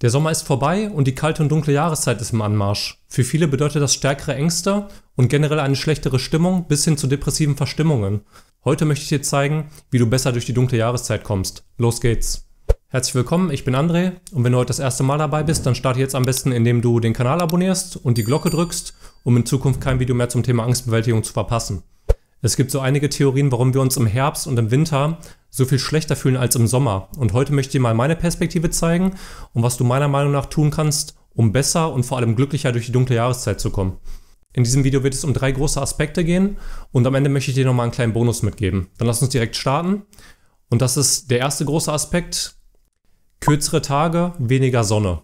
Der Sommer ist vorbei und die kalte und dunkle Jahreszeit ist im Anmarsch. Für viele bedeutet das stärkere Ängste und generell eine schlechtere Stimmung bis hin zu depressiven Verstimmungen. Heute möchte ich dir zeigen, wie du besser durch die dunkle Jahreszeit kommst. Los geht's! Herzlich willkommen, ich bin André und wenn du heute das erste Mal dabei bist, dann starte jetzt am besten, indem du den Kanal abonnierst und die Glocke drückst, um in Zukunft kein Video mehr zum Thema Angstbewältigung zu verpassen. Es gibt so einige Theorien, warum wir uns im Herbst und im Winter so viel schlechter fühlen als im Sommer. Und heute möchte ich dir mal meine Perspektive zeigen und was du meiner Meinung nach tun kannst, um besser und vor allem glücklicher durch die dunkle Jahreszeit zu kommen. In diesem Video wird es um drei große Aspekte gehen und am Ende möchte ich dir nochmal einen kleinen Bonus mitgeben. Dann lass uns direkt starten. Und das ist der erste große Aspekt. Kürzere Tage, weniger Sonne.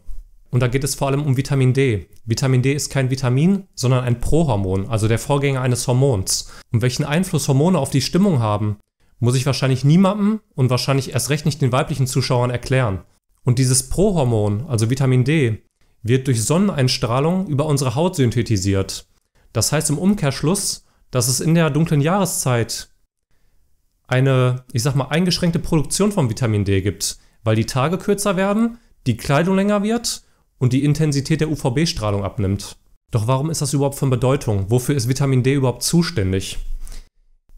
Und da geht es vor allem um Vitamin D. Vitamin D ist kein Vitamin, sondern ein Prohormon, also der Vorgänger eines Hormons. Und welchen Einfluss Hormone auf die Stimmung haben, muss ich wahrscheinlich niemandem und wahrscheinlich erst recht nicht den weiblichen Zuschauern erklären. Und dieses Prohormon, also Vitamin D, wird durch Sonneneinstrahlung über unsere Haut synthetisiert. Das heißt im Umkehrschluss, dass es in der dunklen Jahreszeit eine, ich sag mal, eingeschränkte Produktion von Vitamin D gibt, weil die Tage kürzer werden, die Kleidung länger wird und die Intensität der UVB-Strahlung abnimmt. Doch warum ist das überhaupt von Bedeutung? Wofür ist Vitamin D überhaupt zuständig?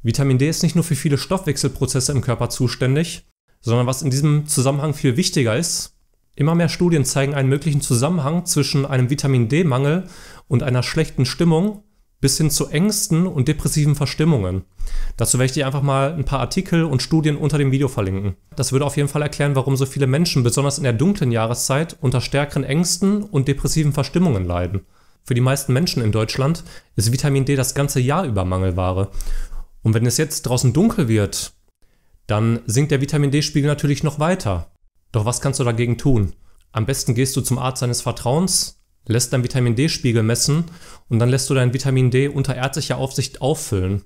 Vitamin D ist nicht nur für viele Stoffwechselprozesse im Körper zuständig, sondern was in diesem Zusammenhang viel wichtiger ist, immer mehr Studien zeigen einen möglichen Zusammenhang zwischen einem Vitamin D-Mangel und einer schlechten Stimmung bis hin zu Ängsten und depressiven Verstimmungen. Dazu werde ich dir einfach mal ein paar Artikel und Studien unter dem Video verlinken. Das würde auf jeden Fall erklären, warum so viele Menschen besonders in der dunklen Jahreszeit unter stärkeren Ängsten und depressiven Verstimmungen leiden. Für die meisten Menschen in Deutschland ist Vitamin D das ganze Jahr über Mangelware und wenn es jetzt draußen dunkel wird, dann sinkt der Vitamin D-Spiegel natürlich noch weiter. Doch was kannst du dagegen tun? Am besten gehst du zum Arzt deines Vertrauens, lässt deinen Vitamin D-Spiegel messen und dann lässt du dein Vitamin D unter ärztlicher Aufsicht auffüllen.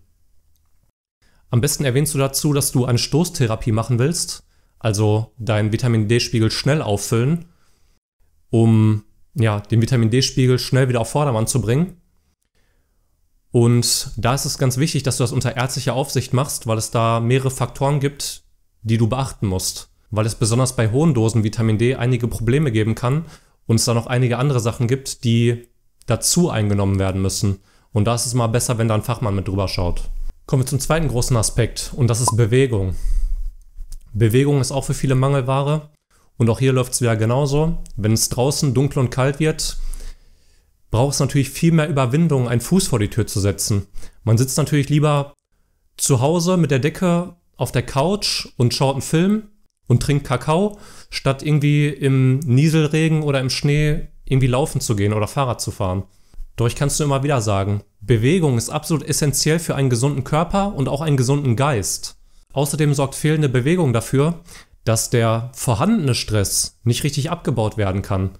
Am besten erwähnst du dazu, dass du eine Stoßtherapie machen willst, also deinen Vitamin D-Spiegel schnell auffüllen, um ja, den Vitamin D-Spiegel schnell wieder auf Vordermann zu bringen. Und da ist es ganz wichtig, dass du das unter ärztlicher Aufsicht machst, weil es da mehrere Faktoren gibt, die du beachten musst. Weil es besonders bei hohen Dosen Vitamin D einige Probleme geben kann und es da noch einige andere Sachen gibt, die dazu eingenommen werden müssen. Und da ist es mal besser, wenn da ein Fachmann mit drüber schaut. Kommen wir zum zweiten großen Aspekt und das ist Bewegung. Bewegung ist auch für viele Mangelware und auch hier läuft es wieder genauso. Wenn es draußen dunkel und kalt wird, braucht es natürlich viel mehr Überwindung, einen Fuß vor die Tür zu setzen. Man sitzt natürlich lieber zu Hause mit der Decke auf der Couch und schaut einen Film und trinkt Kakao, statt irgendwie im Nieselregen oder im Schnee irgendwie laufen zu gehen oder Fahrrad zu fahren. Doch ich kann es immer wieder sagen, Bewegung ist absolut essentiell für einen gesunden Körper und auch einen gesunden Geist. Außerdem sorgt fehlende Bewegung dafür, dass der vorhandene Stress nicht richtig abgebaut werden kann.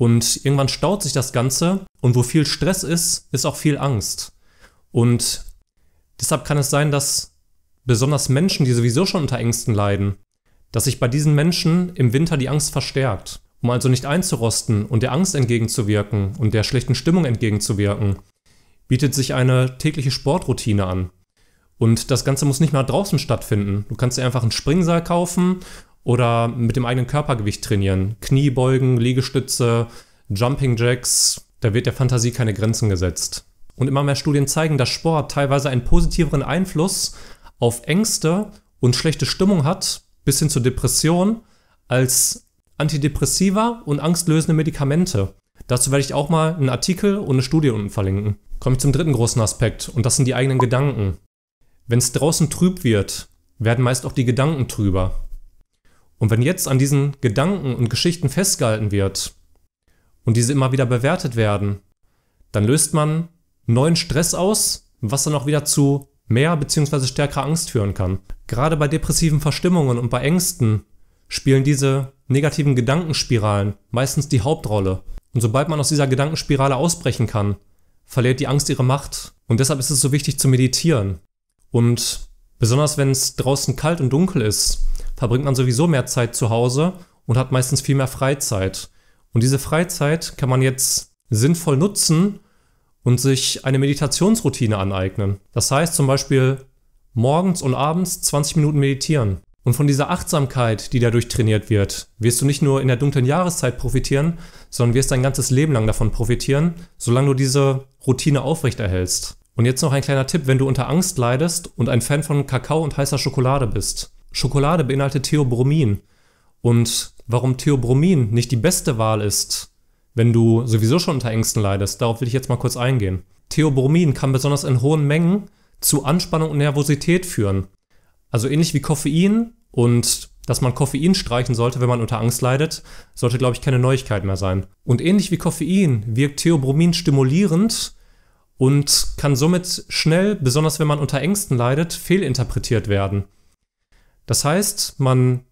Und irgendwann staut sich das Ganze und wo viel Stress ist, ist auch viel Angst. Und deshalb kann es sein, dass besonders Menschen, die sowieso schon unter Ängsten leiden, dass sich bei diesen Menschen im Winter die Angst verstärkt. Um also nicht einzurosten und der Angst entgegenzuwirken und der schlechten Stimmung entgegenzuwirken, bietet sich eine tägliche Sportroutine an. Und das Ganze muss nicht mal draußen stattfinden. Du kannst dir einfach einen Springseil kaufen oder mit dem eigenen Körpergewicht trainieren. Kniebeugen, Liegestütze, Jumping Jacks, da wird der Fantasie keine Grenzen gesetzt. Und immer mehr Studien zeigen, dass Sport teilweise einen positiveren Einfluss auf Ängste und schlechte Stimmung hat, bis hin zur Depression, als Antidepressiva und angstlösende Medikamente. Dazu werde ich auch mal einen Artikel und eine Studie unten verlinken. Komme ich zum dritten großen Aspekt und das sind die eigenen Gedanken. Wenn es draußen trüb wird, werden meist auch die Gedanken trüber. Und wenn jetzt an diesen Gedanken und Geschichten festgehalten wird und diese immer wieder bewertet werden, dann löst man neuen Stress aus, was dann auch wieder zu mehr bzw. stärkerer Angst führen kann. Gerade bei depressiven Verstimmungen und bei Ängsten spielen diese negativen Gedankenspiralen meistens die Hauptrolle. Und sobald man aus dieser Gedankenspirale ausbrechen kann, verliert die Angst ihre Macht. Und deshalb ist es so wichtig zu meditieren. Und besonders wenn es draußen kalt und dunkel ist verbringt man sowieso mehr Zeit zu Hause und hat meistens viel mehr Freizeit. Und diese Freizeit kann man jetzt sinnvoll nutzen und sich eine Meditationsroutine aneignen. Das heißt zum Beispiel morgens und abends 20 Minuten meditieren. Und von dieser Achtsamkeit, die dadurch trainiert wird, wirst du nicht nur in der dunklen Jahreszeit profitieren, sondern wirst dein ganzes Leben lang davon profitieren, solange du diese Routine aufrechterhältst. Und jetzt noch ein kleiner Tipp, wenn du unter Angst leidest und ein Fan von Kakao und heißer Schokolade bist. Schokolade beinhaltet Theobromin. Und warum Theobromin nicht die beste Wahl ist, wenn du sowieso schon unter Ängsten leidest, darauf will ich jetzt mal kurz eingehen. Theobromin kann besonders in hohen Mengen zu Anspannung und Nervosität führen. Also ähnlich wie Koffein und dass man Koffein streichen sollte, wenn man unter Angst leidet, sollte, glaube ich, keine Neuigkeit mehr sein. Und ähnlich wie Koffein wirkt Theobromin stimulierend und kann somit schnell, besonders wenn man unter Ängsten leidet, fehlinterpretiert werden. Das heißt, man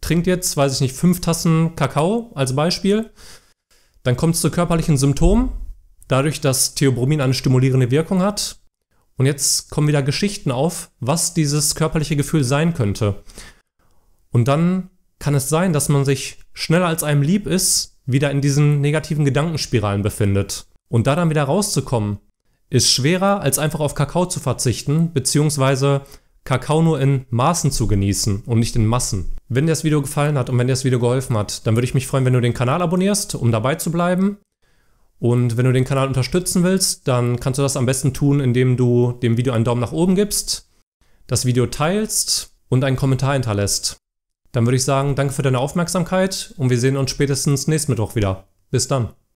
trinkt jetzt, weiß ich nicht, fünf Tassen Kakao als Beispiel, dann kommt es zu körperlichen Symptomen, dadurch, dass Theobromin eine stimulierende Wirkung hat. Und jetzt kommen wieder Geschichten auf, was dieses körperliche Gefühl sein könnte. Und dann kann es sein, dass man sich schneller als einem lieb ist, wieder in diesen negativen Gedankenspiralen befindet. Und da dann wieder rauszukommen, ist schwerer, als einfach auf Kakao zu verzichten, beziehungsweise Kakao nur in Maßen zu genießen und nicht in Massen. Wenn dir das Video gefallen hat und wenn dir das Video geholfen hat, dann würde ich mich freuen, wenn du den Kanal abonnierst, um dabei zu bleiben. Und wenn du den Kanal unterstützen willst, dann kannst du das am besten tun, indem du dem Video einen Daumen nach oben gibst, das Video teilst und einen Kommentar hinterlässt. Dann würde ich sagen, danke für deine Aufmerksamkeit und wir sehen uns spätestens nächsten Mittwoch wieder. Bis dann.